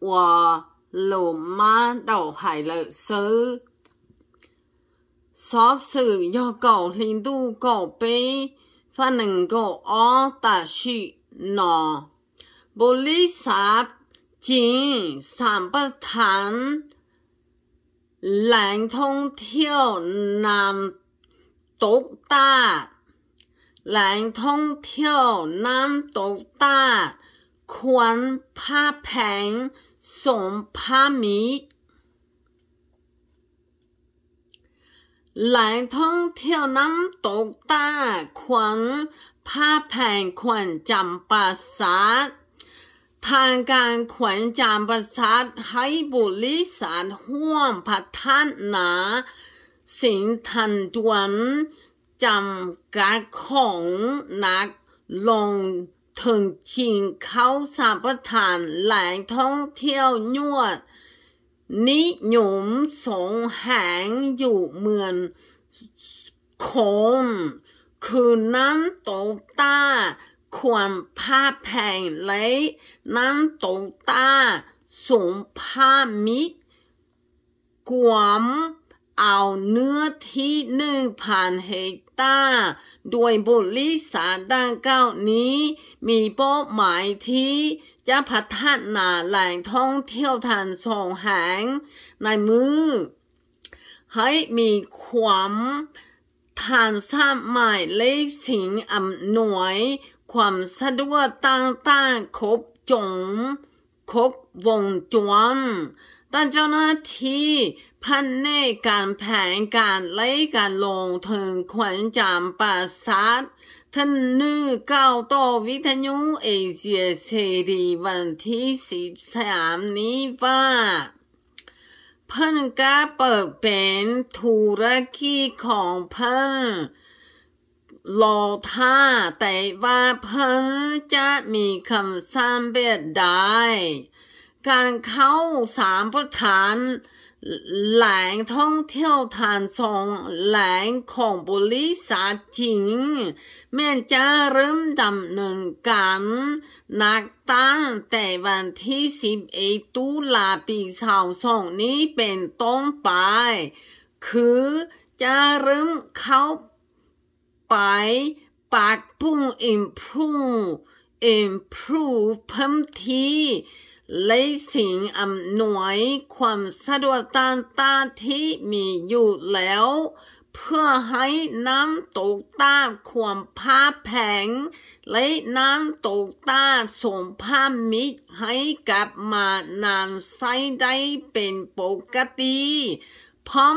我老妈都系律师，所事要搞领导搞背，不能够我大事呢。不理啥钱，三不谈，懒通跳难独大，懒通跳难独大，宽怕平。ส o n t parmi แหลายท่องเที่ยวน้ำตกตาขวัญผ้าแผงขวัญจำปาสาททางการขวัญจำปาสาทให้บุริสารห่วมพัฒนา สิงทันจวนจำกัดของนักลงถึงชิงเข้าสามปทานแหล่งท่องเที่ยวยอดนิยมสงแหงอยู่เมือนโคมคือน้ำตกตาควรผ้าแพงเลยน้ำตกตาสูงผ้ามิกวมเอาเนื้อที่หนึ่งพันเฮกตาร์โดยบริษัทดังกล่าวนี้ มีเป้าหมายที่จะพัฒนาแหล่งท่องเที่ยวทางสองแห่งในมือให้มีความทานสร้างใหม่เลยสิ่งอำนวย ความสะดวกต่างๆครบจงครบวงจร但เจ้าหน้าที่พันในการแผนการไล่การลงถึงขวัญจามปราสาทท่านนึกเก้าตัววิทยุเอเชียเสรีวันที่สิบสามนี้ว่าเพิ่นก็เปิดเป็นธุรกิจของเพิ่นรอท่าแต่ว่าเพิ่นจะมีคำสั่งเบ็ดได้การเข้าสามประธานแหล่งท่องเที่ยวทานสองแหล่งของบริษัทจริง แม่จะเริ่มดำเนินการนักตั้งแต่วันที่สิบเอตุลาปีสาวสองนี้เป็นต้นไป คือจะเริ่มเข้าไปปักปุ่ง improve improve เพิ่มที่แลยสิ่งอำนวยความสะดวกต่างๆที่มีอยู่แล้ว เพื่อให้น้ำตกตาความผ้าแผง และน้ำตกตาส่งผ้ามิดให้กลับมานานใช้ได้เป็นปกติ พร้อม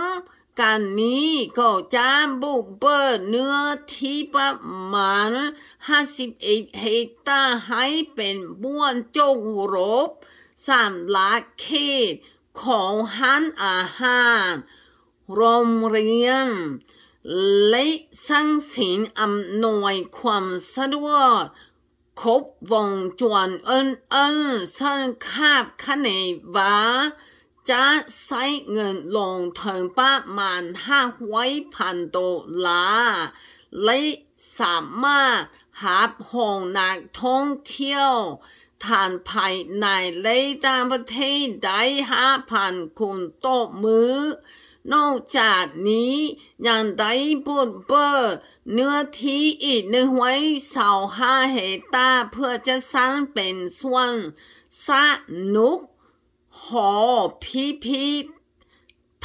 กันนี้ก็จะบุกเบิกเนื้อที่ประมาณ51เฮกตาร์ให้เป็นบ้วนจงรบสามลักเขต ของหันอาหารรมเรียน และสร้างสินอำนวยความสะดวกครบวงจรเอินเอินสร้นคาบคะเนวาาจะใช้เงินลงทุนประมาณห้าร้อยพันดอลลาร์และสามารถหาห้องนักท่องเที่ยวทานภายในและต่างประเทศได้ห้าพันคนต่อมือ นอกจากนี้ยังได้บุญเบอร์ เนื้อที่อีกหนึ่งไว้สาวห้าเฮตาเพื่อจะสร้างเป็นส่วนสนุกหอพิพิธ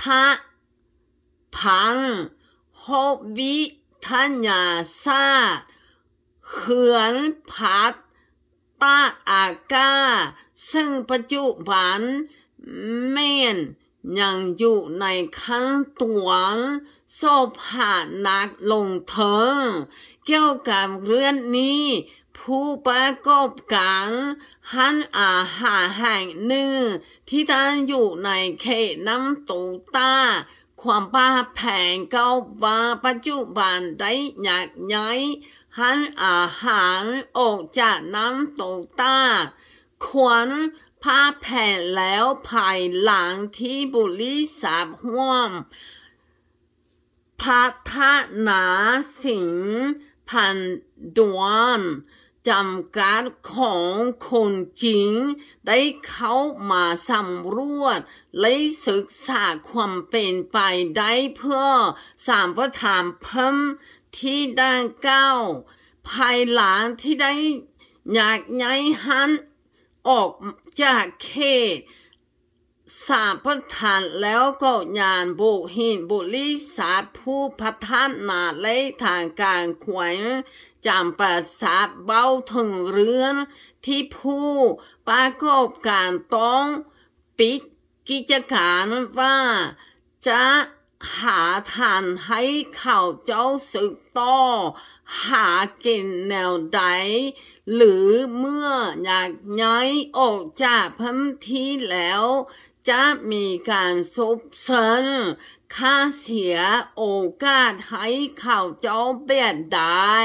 ภัณังหอวิทยาศาสตร์เขื่อนพัดตาอากา ซึ่งปัจจุบันเม่นยังอยู่ในขั้นตวงโซผ่านนักลงเทิงเกี่ยวกับเรื่องนี้ผู้ประกอบการหันอาหารแห่งหนึ่งที่ตั้งอยู่ในเขตน้ำตูตาความป้าแผงเก้าบาปัจจุบันได้หยักย้ายหันอาหารออกจากน้ำตูตาควรผ้าแผ่นแล้วภายหลังที่บุรีสาบห่วมพัฒนาสิง พันดวนจำกัดของคนจริง ได้เข้ามาสำรวจและศึกษาความเป็นไปได้เพื่อสามประถามเพิ่มที่ด้านเก้า ภายหลังที่ได้อยากย้ายหัน ออกจากเขตสาพระทานแล้วก็ยานบุหินบุริสาผู้พัฒนาเลยทางการขวัญจำประสาเบ้าถึงเรื่องที่ผู้ประกอบการต้องปิดกิจการว่าจะหาทานให้เขาเจ้าสึกต่อหากินแนวใด หรือเมื่ออยากย้ายออกจากพื้นที่แล้วจะมีการซุบเซนค่าเสียโอกาสให้เขาเจ้าเบียดได้